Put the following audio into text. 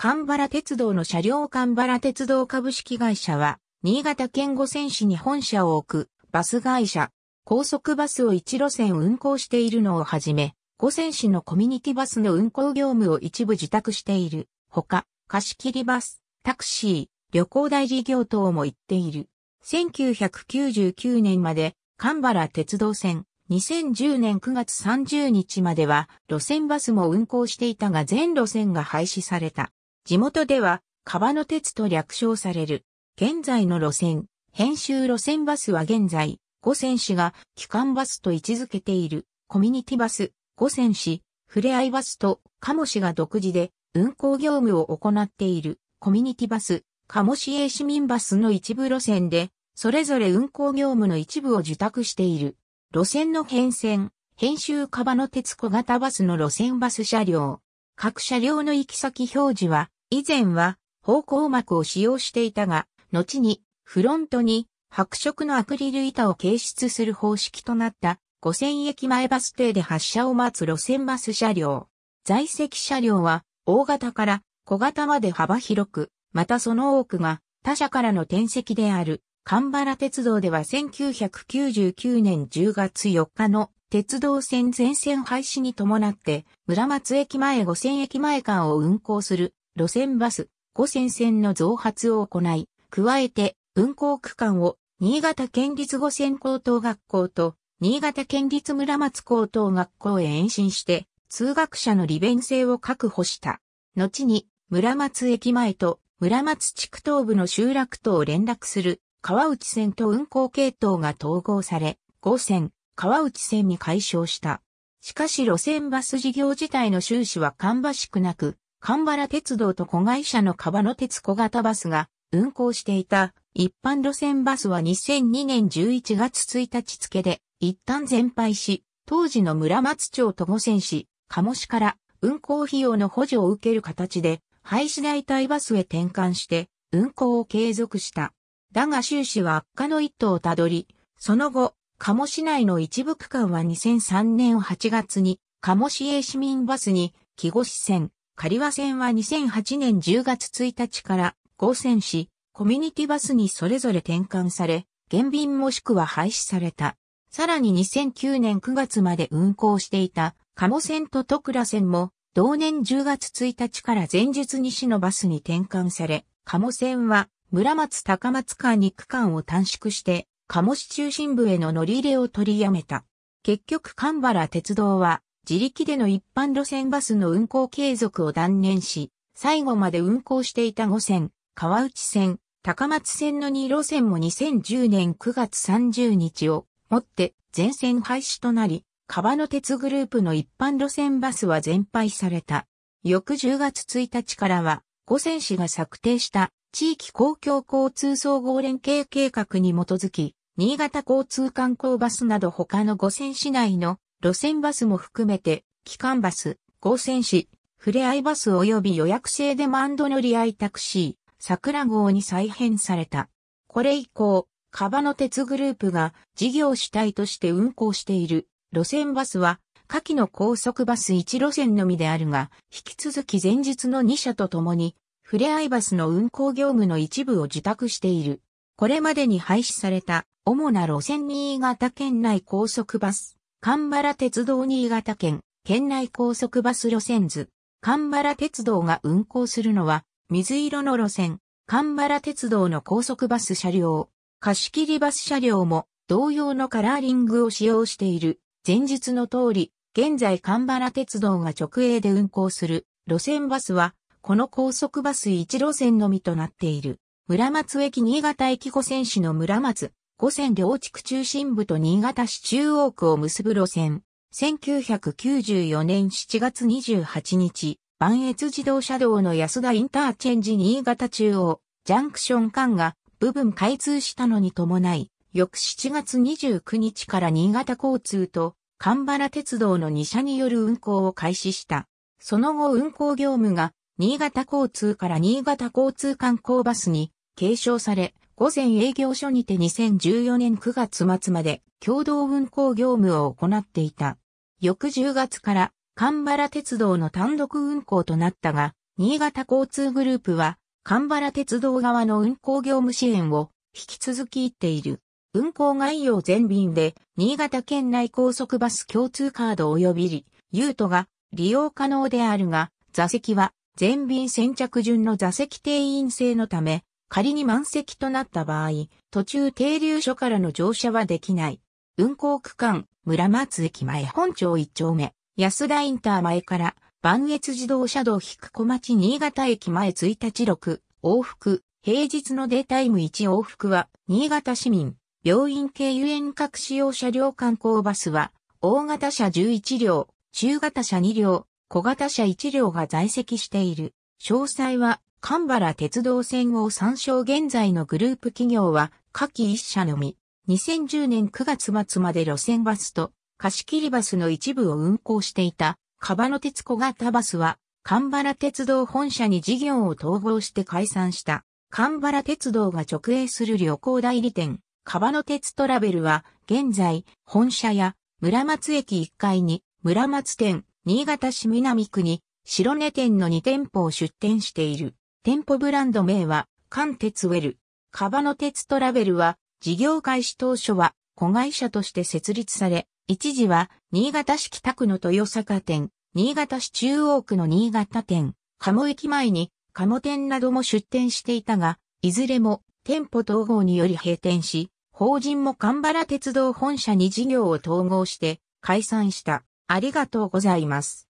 神原鉄道の車両神原鉄道株式会社は、新潟県五泉市に本社を置くバス会社、高速バスを一路線運行しているのをはじめ、五泉市のコミュニティバスの運行業務を一部自宅している。ほか、貸切バス、タクシー、旅行代事業等も行っている。1999年まで、神原鉄道線、2010年9月30日までは、路線バスも運行していたが全路線が廃止された。地元では、川の鉄と略称される。現在の路線、編集路線バスは現在、五線市が機関バスと位置づけている、コミュニティバス、五線市、ふれあいバスと、鴨市が独自で、運行業務を行っている、コミュニティバス、鴨市営市民バスの一部路線で、それぞれ運行業務の一部を受託している。路線の変遷、編集カバの鉄小型バスの路線バス車両。各車両の行き先表示は、以前は方向膜を使用していたが、後にフロントに白色のアクリル板を掲出する方式となった五千駅前バス停で発車を待つ路線バス車両。在籍車両は大型から小型まで幅広く、またその多くが他社からの転籍である。神原鉄道では1999年10月4日の鉄道線全線廃止に伴って、村松駅前5000駅前間を運行する路線バス、5000線の増発を行い、加えて運行区間を新潟県立五線高等学校と新潟県立村松高等学校へ延伸して通学者の利便性を確保した。後に村松駅前と村松地区東部の集落等を連絡する川内線と運行系統が統合され、5線、川内線に解消した。しかし路線バス事業自体の収支は芳しくなく、神原鉄道と子会社の川野鉄小型バスが運行していた一般路線バスは2002年11月1日付で一旦全廃し、当時の村松町と五線市、鴨市から運行費用の補助を受ける形で廃止代替バスへ転換して運行を継続した。だが終始は悪化の一途をたどり、その後、鴨市内の一部区間は2003年8月に鴨市営市民バスに木越線、刈羽線は2008年10月1日から合線し、コミュニティバスにそれぞれ転換され、減便もしくは廃止された。さらに2009年9月まで運行していた、モ線と戸倉線も、同年10月1日から前日西のバスに転換され、モ線は村松高松間に区間を短縮して、鴨市中心部への乗り入れを取りやめた。結局神原鉄道は自力での一般路線バスの運行継続を断念し、最後まで運行していた5線、川内線、高松線の2路線も2010年9月30日をもって全線廃止となり、川の鉄グループの一般路線バスは全廃された。翌10月1日からは、五線市が策定した地域公共交通総合連携計画に基づき、新潟交通観光バスなど他の五線市内の路線バスも含めて、機関バス、合戦士、ふれあいバス及び予約制デマンド乗り合いタクシー、桜号に再編された。これ以降、カバの鉄グループが事業主体として運行している路線バスは、下記の高速バス1路線のみであるが、引き続き前日の2社とともに、ふれあいバスの運行業務の一部を受託している。これまでに廃止された主な路線新潟県内高速バス、神原鉄道新潟県、県内高速バス路線図。神原鉄道が運行するのは、水色の路線、神原鉄道の高速バス車両、貸切バス車両も同様のカラーリングを使用している。前述の通り、現在神原鉄道が直営で運行する路線バスは、この高速バス1路線のみとなっている。村松駅新潟駅五線市の村松、五線両地区中心部と新潟市中央区を結ぶ路線。1994年7月28日、万越自動車道の安田インターチェンジ新潟中央、ジャンクション間が部分開通したのに伴い、翌7月29日から新潟交通と神原鉄道の2社による運行を開始した。その後運行業務が新潟交通から新潟交通観光バスに継承され、午前営業所にて2014年9月末まで共同運行業務を行っていた。翌10月から神原鉄道の単独運行となったが、新潟交通グループは神原鉄道側の運行業務支援を引き続き言っている。運行概要全便で、新潟県内高速バス共通カード及びユートが利用可能であるが、座席は全便先着順の座席定員制のため、仮に満席となった場合、途中停留所からの乗車はできない。運行区間、村松駅前本町1丁目、安田インター前から、磐越自動車道引く小町新潟駅前1日6、往復、平日のデータイム1往復は、新潟市民、病院系遊園各使用車両観光バスは、大型車11両、中型車2両、小型車1両が在籍している。詳細は、神原鉄道線を参照現在のグループ企業は、下記一社のみ、2010年9月末まで路線バスと、貸し切りバスの一部を運行していた、カバノ鉄小型バスは、神原鉄道本社に事業を統合して解散した。神原鉄道が直営する旅行代理店、カバノ鉄トラベルは、現在、本社や、村松駅1階に、村松店、新潟市南区に、白根店の2店舗を出店している。店舗ブランド名は、関鉄ウェル。カバノ鉄トラベルは、事業開始当初は、子会社として設立され、一時は、新潟市北区の豊坂店、新潟市中央区の新潟店、鴨駅前に、鴨店なども出店していたが、いずれも、店舗統合により閉店し、法人も神原鉄道本社に事業を統合して、解散した。ありがとうございます。